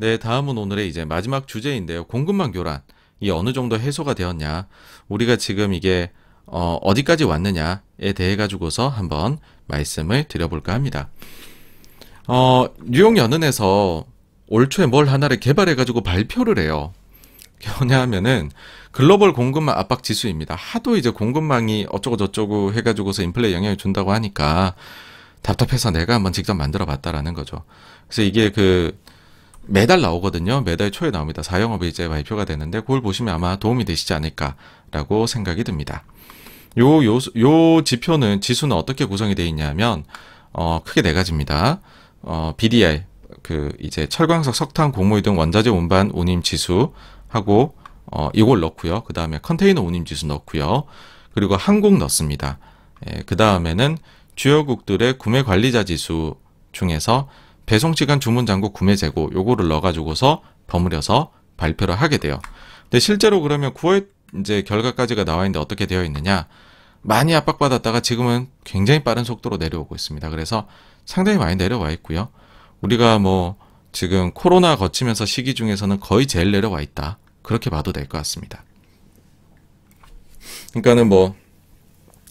네, 다음은 오늘의 이제 마지막 주제인데요. 공급망 교란. 이 어느 정도 해소가 되었냐. 우리가 지금 이게 어, 어디까지 왔느냐에 대해 가지고서 한번 말씀을 드려볼까 합니다. 어, 뉴욕 연은에서 올 초에 뭘 하나를 개발해가지고 발표를 해요. 왜냐하면은 글로벌 공급망 압박 지수입니다. 하도 이제 공급망이 어쩌고저쩌고 해가지고서 인플레 영향을 준다고 하니까 답답해서 내가 한번 직접 만들어 봤다라는 거죠. 그래서 이게 그 매달 나오거든요. 매달 초에 나옵니다. 사용업이 이제 발표가 되는데 그걸 보시면 아마 도움이 되시지 않을까라고 생각이 듭니다. 요, 요, 요 지표는 지수는 어떻게 구성이 되어 있냐면 어, 크게 네 가지입니다. 어, BDI 그 이제 철광석, 석탄, 공모이등 원자재 운반 운임 지수 하고 어, 이걸 넣고요. 그 다음에 컨테이너 운임 지수 넣고요. 그리고 항공 넣습니다. 예, 그 다음에는 주요국들의 구매 관리자 지수 중에서 배송 시간 주문 잔고 구매 재고 요거를 넣어가지고서 버무려서 발표를 하게 돼요. 근데 실제로 그러면 9월 이제 결과까지가 나와 있는데 어떻게 되어 있느냐? 많이 압박받았다가 지금은 굉장히 빠른 속도로 내려오고 있습니다. 그래서 상당히 많이 내려와 있고요. 우리가 뭐 지금 코로나 거치면서 시기 중에서는 거의 제일 내려와 있다. 그렇게 봐도 될 것 같습니다. 그러니까는 뭐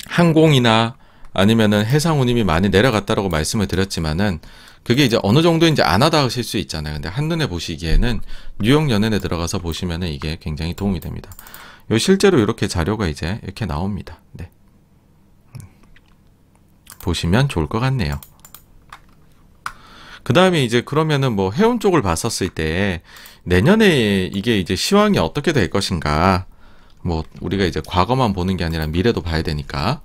항공이나 아니면은 해상 운임이 많이 내려갔다라고 말씀을 드렸지만은 그게 이제 어느 정도 이제 안 하다 하실 수 있잖아요. 근데 한눈에 보시기에는 뉴욕 연예에 들어가서 보시면은 이게 굉장히 도움이 됩니다. 요 실제로 이렇게 자료가 이제 이렇게 나옵니다. 네. 음. 보시면 좋을 것 같네요. 그 다음에 이제 그러면은 뭐 해운 쪽을 봤었을 때 내년에 이게 이제 시황이 어떻게 될 것인가 뭐 우리가 이제 과거만 보는 게 아니라 미래도 봐야 되니까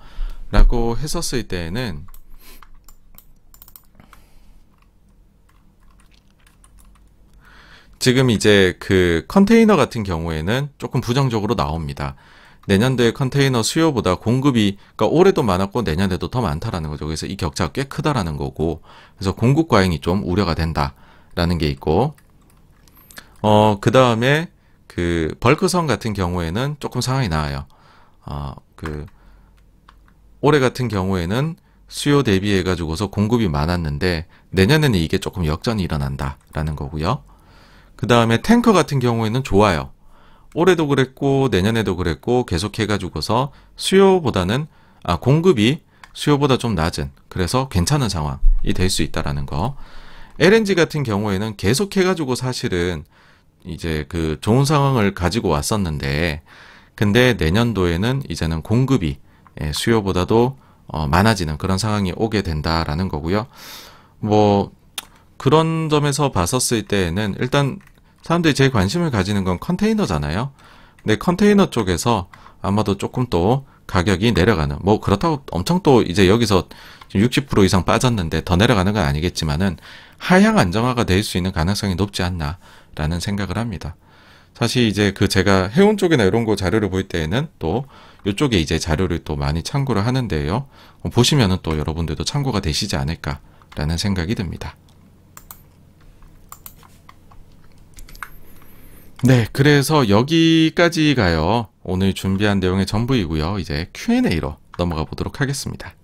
라고 했었을 때에는 지금 이제 그 컨테이너 같은 경우에는 조금 부정적으로 나옵니다. 내년도에 컨테이너 수요보다 공급이 그러니까 올해도 많았고 내년에도 더 많다라는 거죠. 그래서 이 격차가 꽤 크다라는 거고 그래서 공급 과잉이 좀 우려가 된다라는 게 있고 어 그다음에 그벌크선 같은 경우에는 조금 상황이 나아요. 아그 어, 올해 같은 경우에는 수요 대비해 가지고서 공급이 많았는데 내년에는 이게 조금 역전이 일어난다라는 거고요. 그 다음에 탱커 같은 경우에는 좋아요. 올해도 그랬고 내년에도 그랬고 계속 해가지고서 수요보다는 아 공급이 수요보다 좀 낮은 그래서 괜찮은 상황이 될 수 있다라는 거. LNG 같은 경우에는 계속 해가지고 사실은 이제 그 좋은 상황을 가지고 왔었는데 근데 내년도에는 이제는 공급이 예, 수요보다도 어, 많아지는 그런 상황이 오게 된다라는 거고요. 뭐 그런 점에서 봤었을 때에는 일단 사람들이 제일 관심을 가지는 건 컨테이너잖아요. 근데 컨테이너 쪽에서 아마도 조금 또 가격이 내려가는 뭐 그렇다고 엄청 또 이제 여기서 60% 이상 빠졌는데 더 내려가는 건 아니겠지만은 하향 안정화가 될 수 있는 가능성이 높지 않나라는 생각을 합니다. 사실 이제 그 제가 해운 쪽이나 이런 거 자료를 볼 때에는 또 이쪽에 이제 자료를 또 많이 참고를 하는데요. 보시면은 또 여러분들도 참고가 되시지 않을까라는 생각이 듭니다. 네, 그래서 여기까지가요. 오늘 준비한 내용의 전부이고요. 이제 Q&A로 넘어가 보도록 하겠습니다.